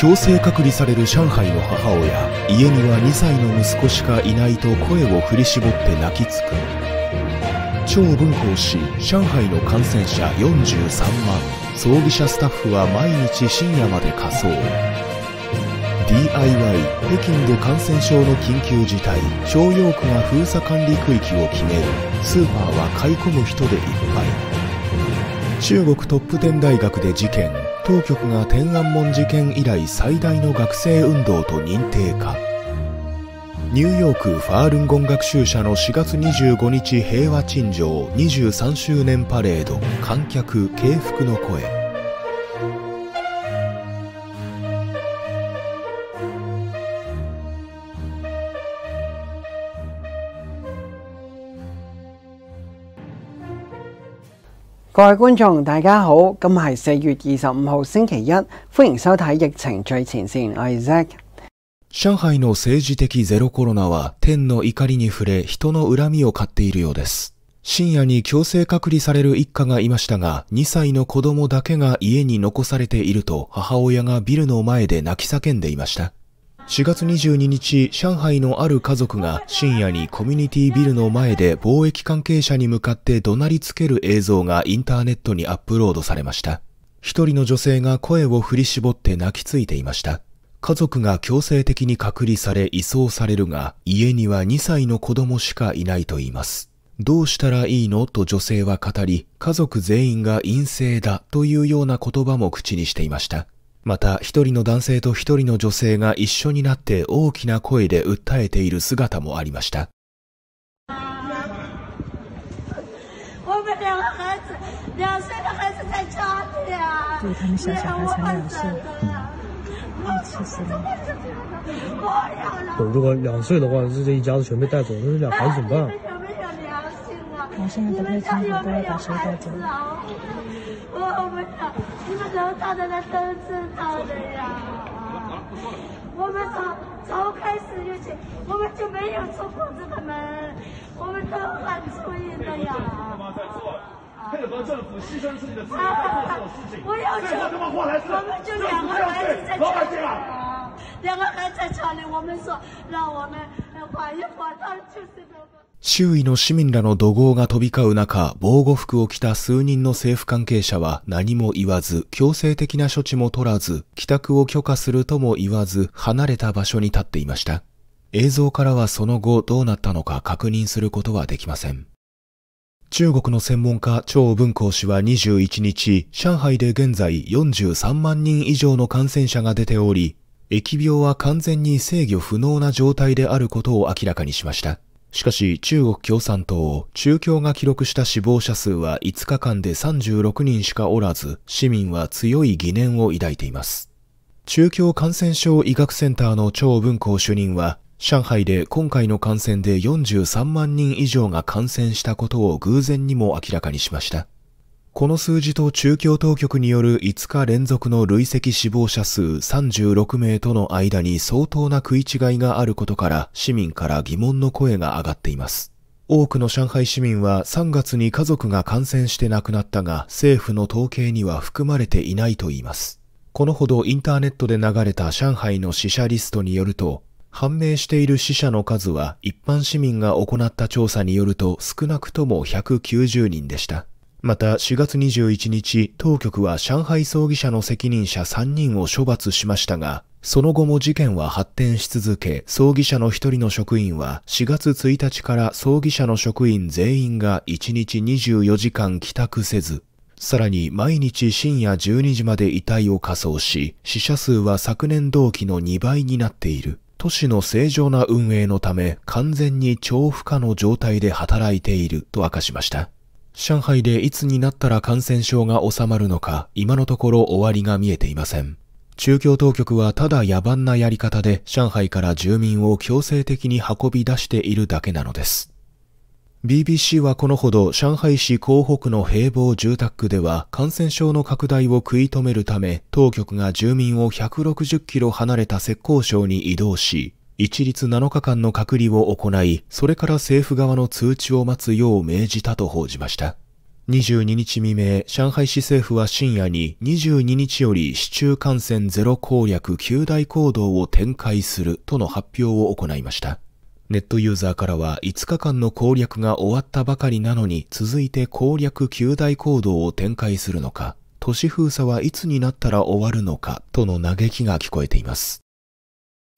強制隔離される上海の母親家には2歳の息子しかいないと声を振り絞って泣きつく張文庫氏上海の感染者43万葬儀社スタッフは毎日深夜まで仮装 DIY 北京で感染症の緊急事態朝陽区が封鎖管理区域を決めるスーパーは買い込む人でいっぱい中国トップ10大学で事件当局が天安門事件以来最大の学生運動と認定かニューヨークファールンゴン学習者の4月25日平和陳情23周年パレード観客敬服の声各位观众，大家好，今日系四月二十五號星期一，欢迎收睇《疫情最前线，我 Zack。上海の政治的ゼロコロナは天の怒りに触れ人の恨みを買っているようです。深夜に強制隔離される一家がいましたが、2歳の子供だけが家に残されていると母親がビルの前で泣き叫んでいました。4月22日、上海のある家族が深夜にコミュニティビルの前で貿易関係者に向かって怒鳴りつける映像がインターネットにアップロードされました。一人の女性が声を振り絞って泣きついていました。家族が強制的に隔離され移送されるが、家には2歳の子供しかいないと言います。どうしたらいいのと女性は語り、家族全員が陰性だというような言葉も口にしていました。また一人の男性と一人の女性が一緒になって大きな声で訴えている姿もありました。如果两岁的话，这这一家子全被带走，那这俩孩子怎么办？你们家有没有孩子啊？我们呀，你们楼上的的，都知道的呀。我们从从开始就起，我们就没有出过这个门，我们都很注意的呀。配合政府，牺牲自己的自由事情。不要求。我们就两个孩子在家里，两个孩子在家里，我们说让我们缓一缓，他就是个。周囲の市民らの怒号が飛び交う中、防護服を着た数人の政府関係者は何も言わず、強制的な処置も取らず、帰宅を許可するとも言わず、離れた場所に立っていました。映像からはその後どうなったのか確認することはできません。中国の専門家張文光氏は21日、上海で現在43万人以上の感染者が出ており、疫病は完全に制御不能な状態であることを明らかにしました。しかし中国共産党、中共が記録した死亡者数は5日間で36人しかおらず、市民は強い疑念を抱いています。中共感染症医学センターの張文光主任は、上海で今回の感染で43万人以上が感染したことを偶然にも明らかにしました。この数字と中共当局による5日連続の累積死亡者数36名との間に相当な食い違いがあることから市民から疑問の声が上がっています。多くの上海市民は3月に家族が感染して亡くなったが政府の統計には含まれていないといいます。このほどインターネットで流れた上海の死者リストによると判明している死者の数は一般市民が行った調査によると少なくとも190人でした。また4月21日、当局は上海葬儀社の責任者3人を処罰しましたが、その後も事件は発展し続け、葬儀社の一人の職員は4月1日から葬儀社の職員全員が1日24時間帰宅せず、さらに毎日深夜12時まで遺体を火葬し、死者数は昨年同期の2倍になっている。都市の正常な運営のため完全に超負荷の状態で働いていると明かしました。上海でいつになったら感染症が収まるのか、今のところ終わりが見えていません。中共当局はただ野蛮なやり方で上海から住民を強制的に運び出しているだけなのです。BBC はこのほど上海市港北の平房住宅区では感染症の拡大を食い止めるため当局が住民を160キロ離れた浙江省に移動し一律7日間の隔離を行い、それから政府側の通知を待つよう命じたと報じました。22日未明、上海市政府は深夜に22日より市中感染ゼロ攻略9大行動を展開するとの発表を行いました。ネットユーザーからは5日間の攻略が終わったばかりなのに続いて攻略9大行動を展開するのか、都市封鎖はいつになったら終わるのかとの嘆きが聞こえています。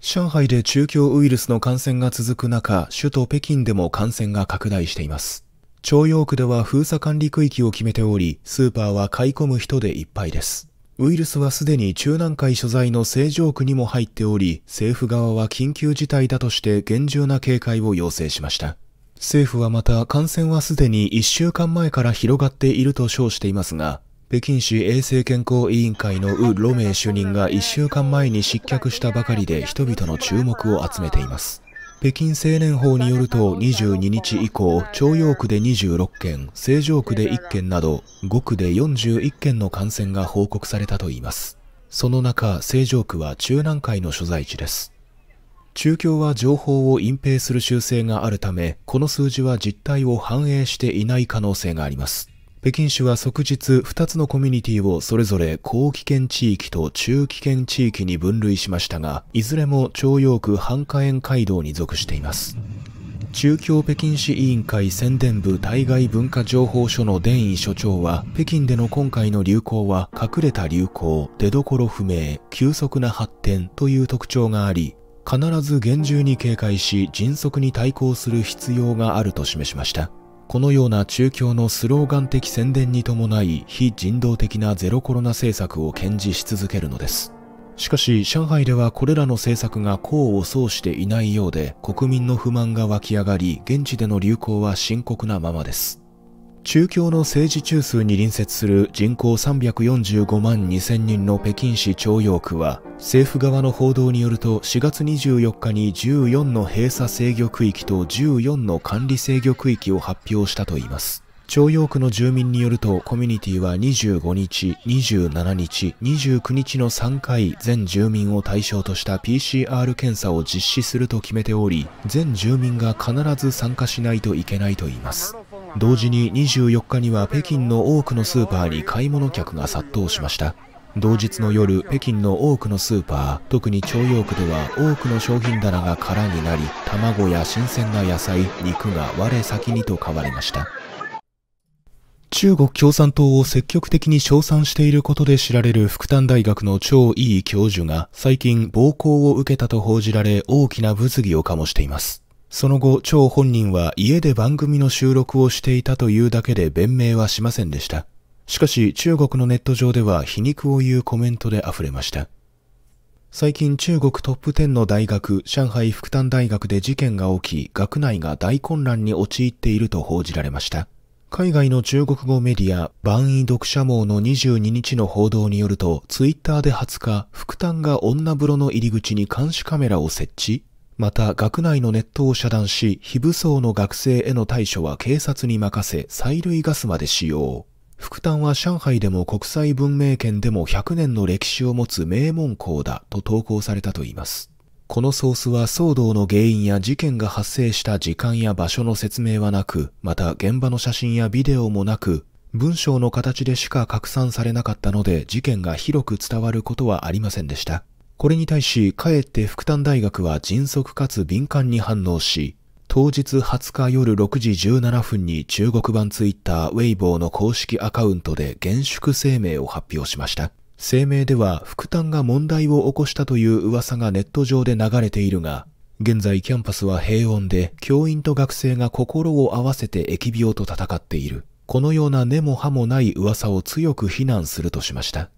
上海で中共ウイルスの感染が続く中、首都北京でも感染が拡大しています。朝陽区では封鎖管理区域を決めており、スーパーは買い込む人でいっぱいです。ウイルスはすでに中南海所在の成城区にも入っており、政府側は緊急事態だとして厳重な警戒を要請しました。政府はまた感染はすでに1週間前から広がっていると称していますが、北京市衛生健康委員会のウ・ロメイ主任が1週間前に失脚したばかりで人々の注目を集めています。北京青年法によると22日以降、朝陽区で26件、成城区で1件など、5区で41件の感染が報告されたといいます。その中、成城区は中南海の所在地です。中共は情報を隠蔽する習性があるため、この数字は実態を反映していない可能性があります。北京市は即日2つのコミュニティをそれぞれ高危険地域と中危険地域に分類しましたが、いずれも徴陽区繁華園街道に属しています。中京北京市委員会宣伝部対外文化情報所の伝位所長は、北京での今回の流行は隠れた流行、出所不明、急速な発展という特徴があり、必ず厳重に警戒し迅速に対抗する必要があると示しました。このような中共のスローガン的宣伝に伴い非人道的なゼロコロナ政策を堅持し続けるのです。しかし上海ではこれらの政策が功を奏していないようで国民の不満が湧き上がり現地での流行は深刻なままです。中共の政治中枢に隣接する人口345万2000人の北京市朝陽区は、政府側の報道によると4月24日に14の閉鎖制御区域と14の管理制御区域を発表したといいます。朝陽区の住民によるとコミュニティは25日、27日、29日の3回全住民を対象とした PCR 検査を実施すると決めており、全住民が必ず参加しないといけないといいます。同時に24日には北京の多くのスーパーに買い物客が殺到しました同日の夜北京の多くのスーパー特に朝陽区では多くの商品棚が空になり卵や新鮮な野菜肉が我先にと買われました中国共産党を積極的に称賛していることで知られる福旦大学の超いい教授が最近暴行を受けたと報じられ大きな物議を醸していますその後、張本人は家で番組の収録をしていたというだけで弁明はしませんでした。しかし、中国のネット上では皮肉を言うコメントで溢れました。最近中国トップ10の大学、上海復旦大学で事件が起き、学内が大混乱に陥っていると報じられました。海外の中国語メディア、万位読者網の22日の報道によると、ツイッターで20日、福旦が女風呂の入り口に監視カメラを設置また学内のネットを遮断し、非武装の学生への対処は警察に任せ、催涙ガスまで使用。副担は上海でも国際文明圏でも100年の歴史を持つ名門校だと投稿されたといいます。このソースは騒動の原因や事件が発生した時間や場所の説明はなく、また現場の写真やビデオもなく、文章の形でしか拡散されなかったので事件が広く伝わることはありませんでした。これに対し、かえって福丹大学は迅速かつ敏感に反応し、当日20日夜6時17分に中国版ツイッターウェイボーの公式アカウントで厳粛声明を発表しました。声明では、福丹が問題を起こしたという噂がネット上で流れているが、現在キャンパスは平穏で、教員と学生が心を合わせて疫病と戦っている。このような根も葉もない噂を強く非難するとしました。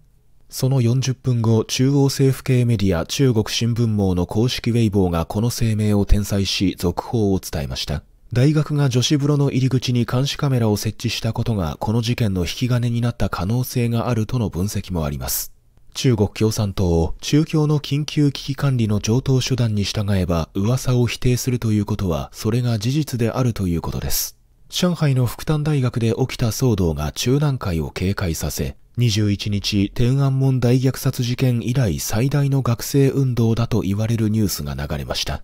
その40分後、中央政府系メディア中国新聞網の公式ウェイボーがこの声明を転載し、続報を伝えました。大学が女子風呂の入り口に監視カメラを設置したことがこの事件の引き金になった可能性があるとの分析もあります。中国共産党を中共の緊急危機管理の上等手段に従えば噂を否定するということは、それが事実であるということです。上海の福旦大学で起きた騒動が中南海を警戒させ、21日、天安門大虐殺事件以来最大の学生運動だと言われるニュースが流れました。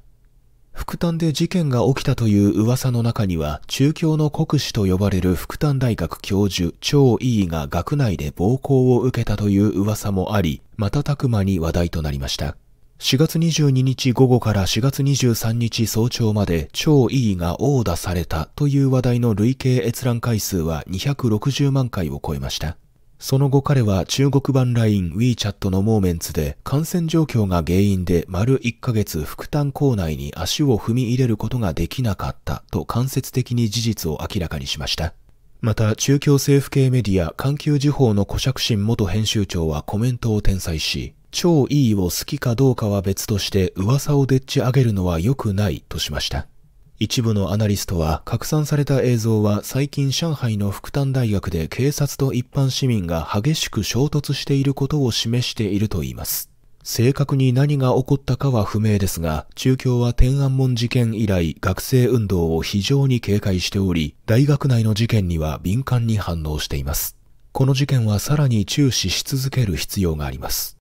福旦で事件が起きたという噂の中には、中共の国士と呼ばれる福旦大学教授、張伊が学内で暴行を受けたという噂もあり、瞬く間に話題となりました。4月22日午後から4月23日早朝まで超異議が殴打されたという話題の累計閲覧回数は260万回を超えました。その後彼は中国版 LINE WeChat のモーメンツで感染状況が原因で丸1ヶ月副担校内に足を踏み入れることができなかったと間接的に事実を明らかにしました。また中共政府系メディア環球時報の古釈新元編集長はコメントを転載し、超いいを好きかどうかは別として噂をでっち上げるのは良くないとしました。一部のアナリストは拡散された映像は最近上海の福旦大学で警察と一般市民が激しく衝突していることを示しているといいます。正確に何が起こったかは不明ですが、中共は天安門事件以来学生運動を非常に警戒しており、大学内の事件には敏感に反応しています。この事件はさらに注視し続ける必要があります。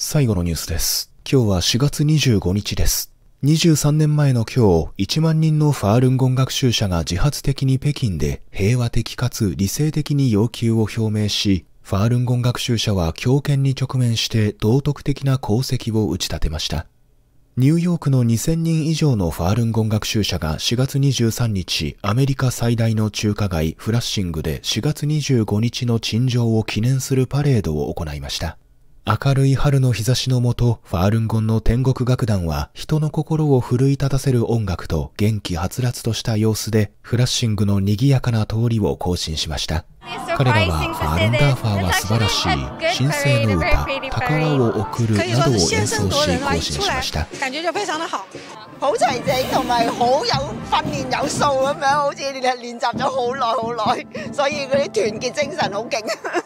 最後のニュースです。今日は4月25日です。23年前の今日、1万人のファールンゴン学習者が自発的に北京で平和的かつ理性的に要求を表明し、ファールンゴン学習者は強権に直面して道徳的な功績を打ち立てました。ニューヨークの2000人以上のファールンゴン学習者が4月23日、アメリカ最大の中華街フラッシングで4月25日の陳情を記念するパレードを行いました。明るい春の日差しのもと、ファールンゴンの天国楽団は人の心を奮い立たせる音楽と元気はつらつとした様子で、フラッシングの賑やかな通りを行進しました。彼らはアンダーファは素晴らしい、の歌、宝をるなどを演奏ししました。感觉就非常的好，好齐整，同埋好有训练有素咁样，好似你哋练习咗好耐好耐，所以嗰啲团结精神好劲。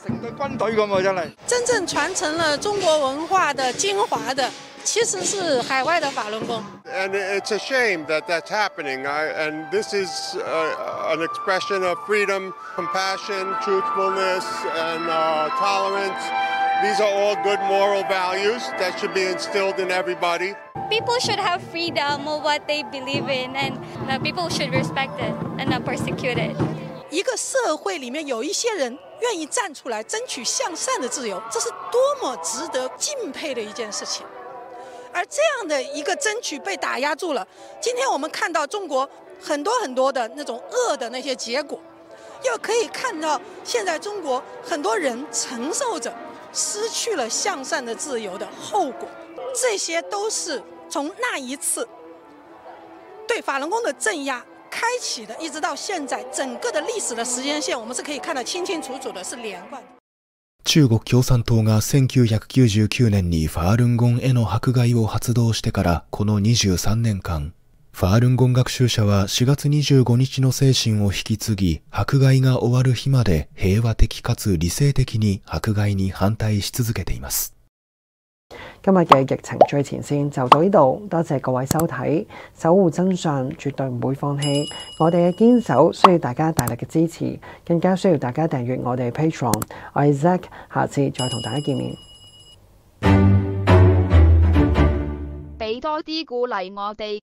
成个军队咁啊，真系。真正传承了中国文化的精华的。其实是海外的法轮功。And it's a shame that that's happening. And this is an expression of freedom, compassion, truthfulness, and tolerance. These are all good moral values that should be instilled in everybody. People should have freedom of what they believe in, and people should respect it and not persecute it. 一个社会里面有一些人愿意站出来争取向善的自由，这是多么值得敬佩的一件事情。而这样的一个争取被打压住了，今天我们看到中国很多很多的那种恶的那些结果，又可以看到现在中国很多人承受着失去了向善的自由的后果，这些都是从那一次对法轮功的镇压开启的，一直到现在整个的历史的时间线，我们是可以看得清清楚楚的，是连贯的。中国共産党が1999年にファールンゴンへの迫害を発動してからこの23年間、ファールンゴン学習者は4月25日の精神を引き継ぎ、迫害が終わる日まで平和的かつ理性的に迫害に反対し続けています。今日嘅疫情最前线就到呢度，多谢各位收睇，守护真相绝对唔会放弃，我哋嘅坚守需要大家大力嘅支持，更加需要大家订阅我哋 Patron，我系 Zack，下次再同大家见面，俾多啲鼓励我哋。